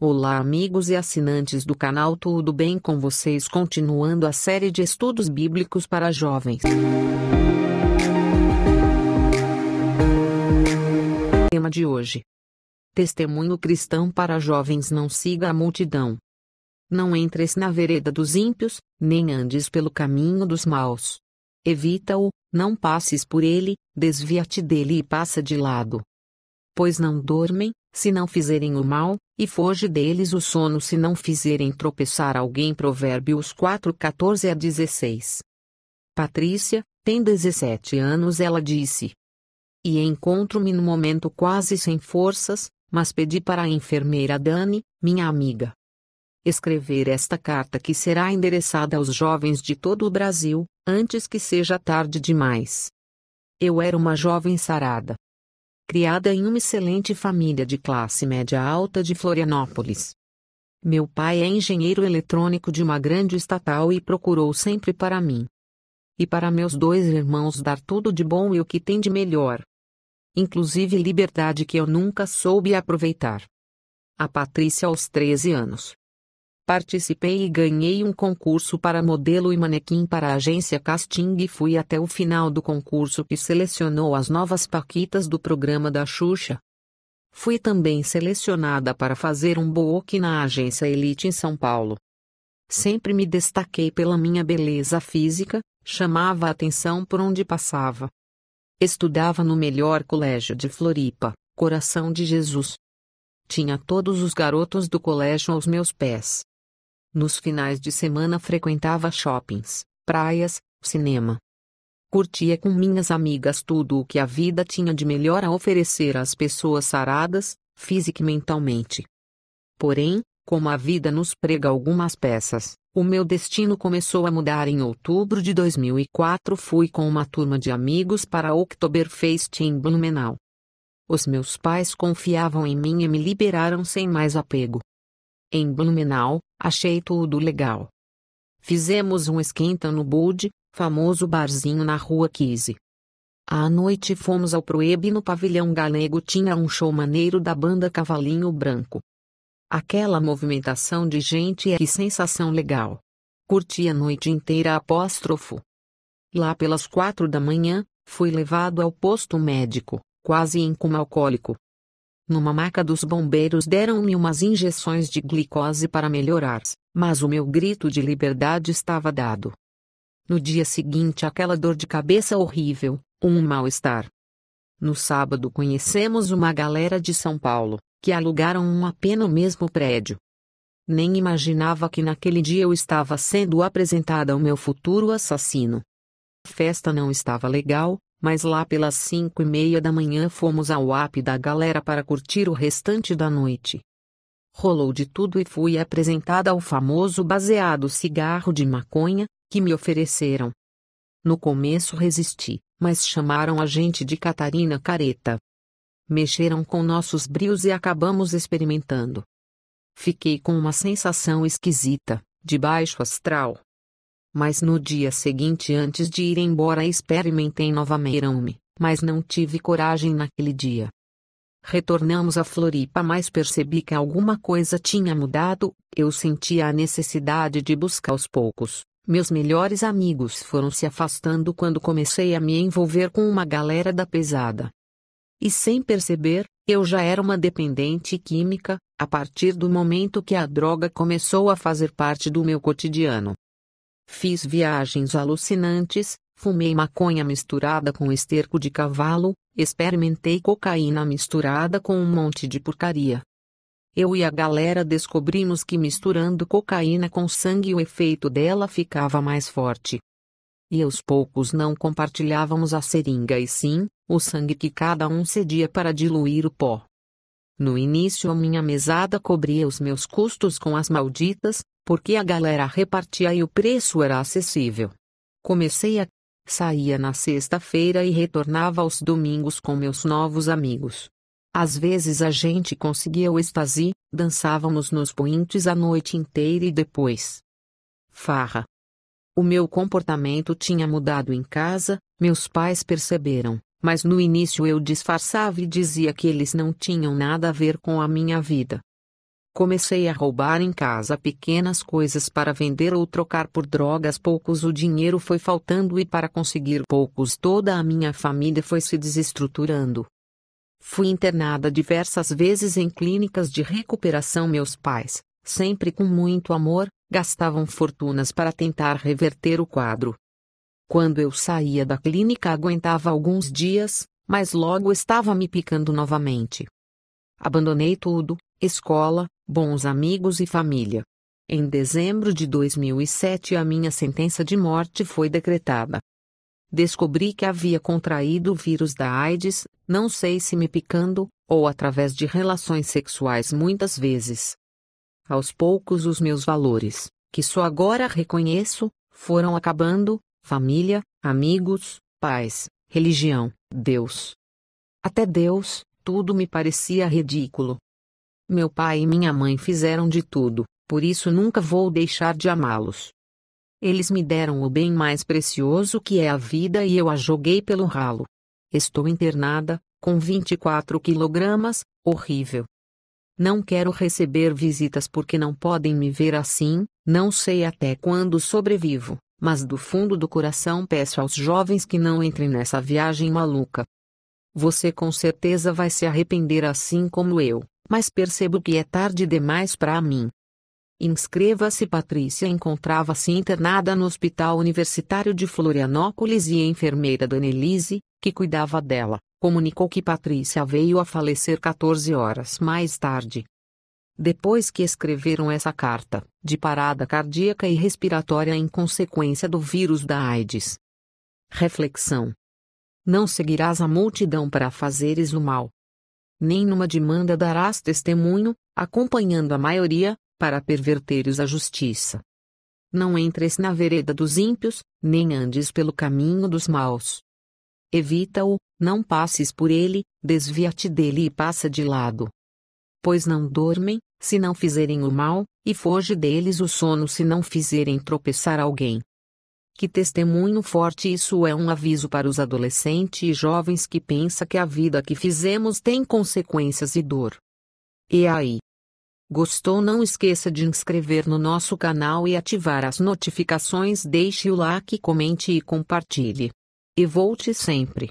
Olá amigos e assinantes do canal Tudo Bem com vocês continuando a série de estudos bíblicos para jovens. Tema de hoje. Testemunho cristão para jovens não siga a multidão. Não entres na vereda dos ímpios, nem andes pelo caminho dos maus. Evita-o, não passes por ele, desvia-te dele e passa de lado pois não dormem, se não fizerem o mal, e foge deles o sono se não fizerem tropeçar alguém. Provérbios 4, 14 a 16. Patrícia, tem 17 anos, ela disse. E encontro-me no momento quase sem forças, mas pedi para a enfermeira Dani, minha amiga, escrever esta carta que será endereçada aos jovens de todo o Brasil, antes que seja tarde demais. Eu era uma jovem sarada, criada em uma excelente família de classe média alta de Florianópolis. Meu pai é engenheiro eletrônico de uma grande estatal e procurou sempre para mim e para meus dois irmãos dar tudo de bom e o que tem de melhor. Inclusive liberdade que eu nunca soube aproveitar. A Patrícia aos 13 anos Participei e ganhei um concurso para modelo e manequim para a agência casting e fui até o final do concurso que selecionou as novas paquitas do programa da Xuxa. Fui também selecionada para fazer um book na agência Elite em São Paulo. Sempre me destaquei pela minha beleza física, chamava a atenção por onde passava. Estudava no melhor colégio de Floripa, Coração de Jesus. Tinha todos os garotos do colégio aos meus pés nos finais de semana frequentava shoppings, praias, cinema. Curtia com minhas amigas tudo o que a vida tinha de melhor a oferecer às pessoas saradas, física e mentalmente. Porém, como a vida nos prega algumas peças, o meu destino começou a mudar em outubro de 2004. Fui com uma turma de amigos para Oktoberfest em Blumenau. Os meus pais confiavam em mim e me liberaram sem mais apego. Em Blumenau, achei tudo legal. Fizemos um esquenta no Bud, famoso barzinho na Rua 15. À noite fomos ao Proeb e no pavilhão galego tinha um show maneiro da banda Cavalinho Branco. Aquela movimentação de gente é que sensação legal. Curti a noite inteira apóstrofo. Lá pelas quatro da manhã, fui levado ao posto médico, quase em coma alcoólico. Numa maca dos bombeiros deram-me umas injeções de glicose para melhorar, mas o meu grito de liberdade estava dado. No dia seguinte, aquela dor de cabeça horrível, um mal-estar. No sábado, conhecemos uma galera de São Paulo, que alugaram um apenas no mesmo prédio. Nem imaginava que naquele dia eu estava sendo apresentada ao meu futuro assassino. A festa não estava legal, mas lá pelas cinco e meia da manhã fomos ao app da galera para curtir o restante da noite. Rolou de tudo e fui apresentada ao famoso baseado cigarro de maconha, que me ofereceram. No começo resisti, mas chamaram a gente de Catarina Careta. Mexeram com nossos brios e acabamos experimentando. Fiquei com uma sensação esquisita, de baixo astral, mas no dia seguinte, antes de ir embora, experimentei novamente mas não tive coragem naquele dia. Retornamos a Floripa, mas percebi que alguma coisa tinha mudado. Eu sentia a necessidade de buscar aos poucos. Meus melhores amigos foram se afastando quando comecei a me envolver com uma galera da pesada. E sem perceber, eu já era uma dependente química, a partir do momento que a droga começou a fazer parte do meu cotidiano. Fiz viagens alucinantes, fumei maconha misturada com esterco de cavalo, experimentei cocaína misturada com um monte de porcaria. Eu e a galera descobrimos que misturando cocaína com sangue o efeito dela ficava mais forte. E aos poucos não compartilhávamos a seringa e sim, o sangue que cada um cedia para diluir o pó. No início a minha mesada cobria os meus custos com as malditas, porque a galera repartia e o preço era acessível. Comecei a saía na sexta-feira e retornava aos domingos com meus novos amigos. Às vezes a gente conseguia o êxtase, dançávamos nos pointes a noite inteira e depois. Farra. O meu comportamento tinha mudado em casa, meus pais perceberam, mas no início eu disfarçava e dizia que eles não tinham nada a ver com a minha vida. Comecei a roubar em casa pequenas coisas para vender ou trocar por drogas. Poucos o dinheiro foi faltando e para conseguir poucos toda a minha família foi se desestruturando. Fui internada diversas vezes em clínicas de recuperação. Meus pais, sempre com muito amor, gastavam fortunas para tentar reverter o quadro. Quando eu saía da clínica, aguentava alguns dias, mas logo estava me picando novamente. Abandonei tudo: escola, bons amigos e família. Em dezembro de 2007, a minha sentença de morte foi decretada. Descobri que havia contraído o vírus da AIDS, não sei se me picando, ou através de relações sexuais muitas vezes. Aos poucos, os meus valores, que só agora reconheço, foram acabando família, amigos, pais, religião, Deus. Até Deus, tudo me parecia ridículo. Meu pai e minha mãe fizeram de tudo, por isso nunca vou deixar de amá-los. Eles me deram o bem mais precioso que é a vida e eu a joguei pelo ralo. Estou internada, com 24 quilogramas, horrível. Não quero receber visitas porque não podem me ver assim, não sei até quando sobrevivo, mas do fundo do coração peço aos jovens que não entrem nessa viagem maluca. Você com certeza vai se arrepender assim como eu mas percebo que é tarde demais para mim. Inscreva-se Patrícia encontrava-se internada no Hospital Universitário de Florianópolis e a enfermeira Danielise, que cuidava dela, comunicou que Patrícia veio a falecer 14 horas mais tarde. Depois que escreveram essa carta, de parada cardíaca e respiratória em consequência do vírus da AIDS. Reflexão: Não seguirás a multidão para fazeres o mal, nem numa demanda darás testemunho, acompanhando a maioria, para perverteres a justiça. Não entres na vereda dos ímpios, nem andes pelo caminho dos maus. Evita-o, não passes por ele, desvia-te dele e passa de lado. Pois não dormem, se não fizerem o mal, e foge deles o sono se não fizerem tropeçar alguém. Que testemunho forte isso é um aviso para os adolescentes e jovens que pensa que a vida que fizemos tem consequências e dor. E aí? Gostou? Não esqueça de inscrever no nosso canal e ativar as notificações. Deixe o like, comente e compartilhe. E volte sempre.